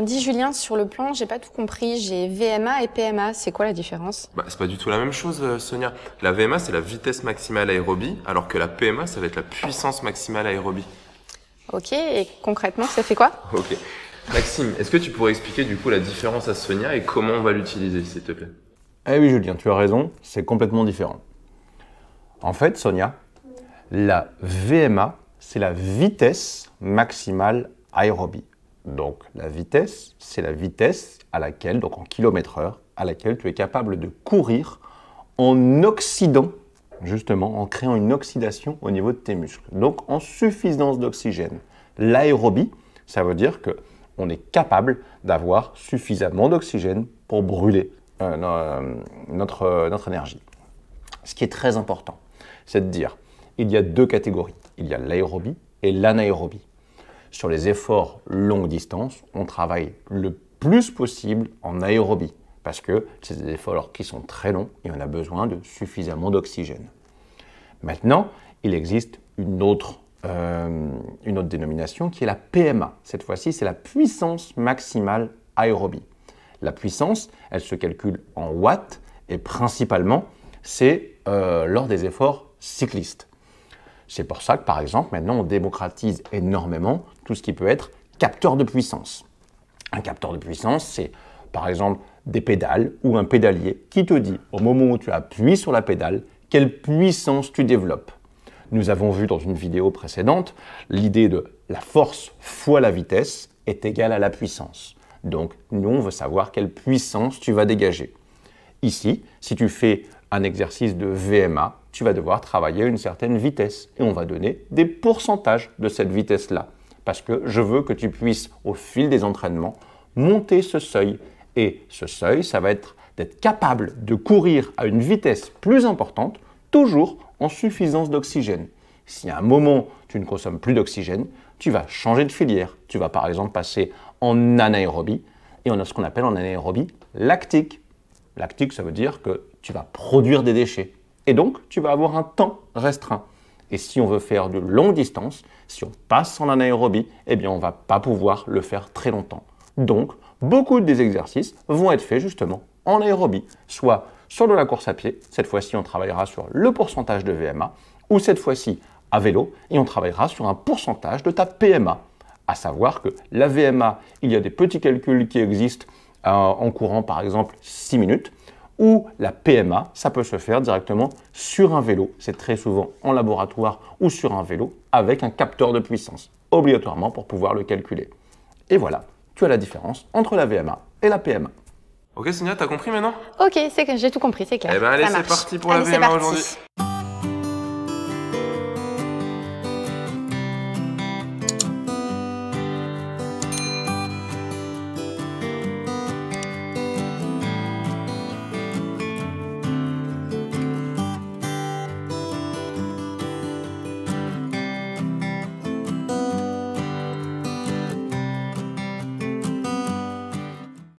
On dit Julien sur le plan, j'ai pas tout compris, j'ai VMA et PMA, c'est quoi la différence bah, C'est pas du tout la même chose euh, Sonia. La VMA c'est la vitesse maximale aérobie, alors que la PMA ça va être la puissance maximale aérobie. Ok, et concrètement ça fait quoi Ok. Maxime, est-ce que tu pourrais expliquer du coup la différence à Sonia et comment on va l'utiliser s'il te plaît Eh oui Julien, tu as raison, c'est complètement différent. En fait Sonia, la VMA c'est la vitesse maximale aérobie. Donc la vitesse, c'est la vitesse à laquelle, donc en kilomètre heure, à laquelle tu es capable de courir en oxydant, justement, en créant une oxydation au niveau de tes muscles. Donc en suffisance d'oxygène. L'aérobie, ça veut dire que on est capable d'avoir suffisamment d'oxygène pour brûler euh, euh, notre, euh, notre énergie. Ce qui est très important, c'est de dire, il y a deux catégories. Il y a l'aérobie et l'anaérobie sur les efforts longue distance, on travaille le plus possible en aérobie parce que c'est des efforts qui sont très longs et on a besoin de suffisamment d'oxygène. Maintenant, il existe une autre, euh, une autre dénomination qui est la PMA. Cette fois-ci, c'est la puissance maximale aérobie. La puissance, elle se calcule en watts et principalement, c'est euh, lors des efforts cyclistes. C'est pour ça que, par exemple, maintenant, on démocratise énormément tout ce qui peut être capteur de puissance. Un capteur de puissance, c'est par exemple des pédales ou un pédalier qui te dit au moment où tu appuies sur la pédale quelle puissance tu développes. Nous avons vu dans une vidéo précédente l'idée de la force fois la vitesse est égale à la puissance. Donc nous on veut savoir quelle puissance tu vas dégager. Ici, si tu fais un exercice de VMA, tu vas devoir travailler à une certaine vitesse. Et on va donner des pourcentages de cette vitesse-là. Parce que je veux que tu puisses, au fil des entraînements, monter ce seuil. Et ce seuil, ça va être d'être capable de courir à une vitesse plus importante, toujours en suffisance d'oxygène. Si à un moment tu ne consommes plus d'oxygène, tu vas changer de filière. Tu vas par exemple passer en anaérobie et on a ce qu'on appelle en anaérobie lactique. Lactique, ça veut dire que tu vas produire des déchets. Et donc, tu vas avoir un temps restreint. Et si on veut faire de longues distances, si on passe en anaérobie, eh bien, on ne va pas pouvoir le faire très longtemps. Donc, beaucoup des exercices vont être faits justement en aérobie, soit sur de la course à pied, cette fois-ci on travaillera sur le pourcentage de VMA, ou cette fois-ci à vélo, et on travaillera sur un pourcentage de ta PMA. À savoir que la VMA, il y a des petits calculs qui existent euh, en courant par exemple 6 minutes ou la PMA, ça peut se faire directement sur un vélo. C'est très souvent en laboratoire ou sur un vélo avec un capteur de puissance, obligatoirement pour pouvoir le calculer. Et voilà, tu as la différence entre la VMA et la PMA. Ok Sonia, t'as compris maintenant Ok, j'ai tout compris, c'est clair. Eh ben allez, c'est parti pour la VMA aujourd'hui.